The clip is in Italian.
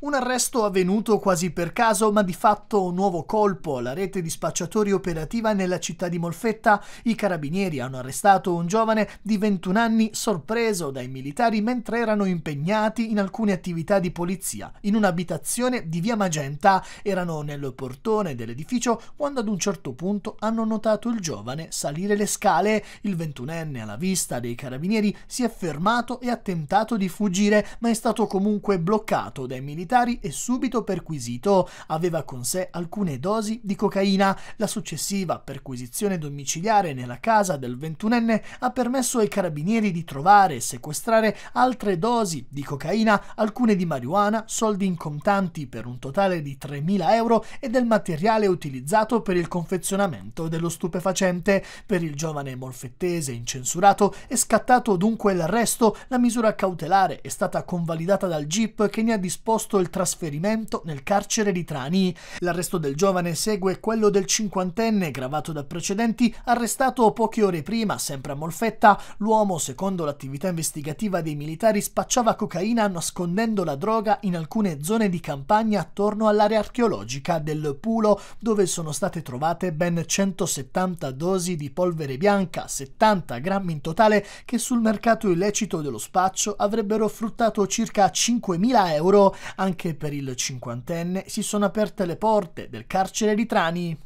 Un arresto avvenuto quasi per caso, ma di fatto un nuovo colpo alla rete di spacciatori operativa nella città di Molfetta. I carabinieri hanno arrestato un giovane di 21 anni sorpreso dai militari mentre erano impegnati in alcune attività di polizia. In un'abitazione di via Magenta erano nel portone dell'edificio quando ad un certo punto hanno notato il giovane salire le scale. Il 21enne alla vista dei carabinieri si è fermato e ha tentato di fuggire, ma è stato comunque bloccato dai militari militari e subito perquisito. Aveva con sé alcune dosi di cocaina. La successiva perquisizione domiciliare nella casa del ventunenne ha permesso ai carabinieri di trovare e sequestrare altre dosi di cocaina, alcune di marijuana, soldi in contanti per un totale di 3.000 euro e del materiale utilizzato per il confezionamento dello stupefacente. Per il giovane molfettese incensurato è scattato dunque l'arresto, la misura cautelare è stata convalidata dal GIP che ne ha disposto il trasferimento nel carcere di Trani. L'arresto del giovane segue quello del cinquantenne, gravato da precedenti, arrestato poche ore prima, sempre a Molfetta. L'uomo, secondo l'attività investigativa dei militari, spacciava cocaina nascondendo la droga in alcune zone di campagna attorno all'area archeologica del Pulo, dove sono state trovate ben 170 dosi di polvere bianca, 70 grammi in totale, che sul mercato illecito dello spaccio avrebbero fruttato circa 5.000 euro. Anche anche per il cinquantenne si sono aperte le porte del carcere di Trani.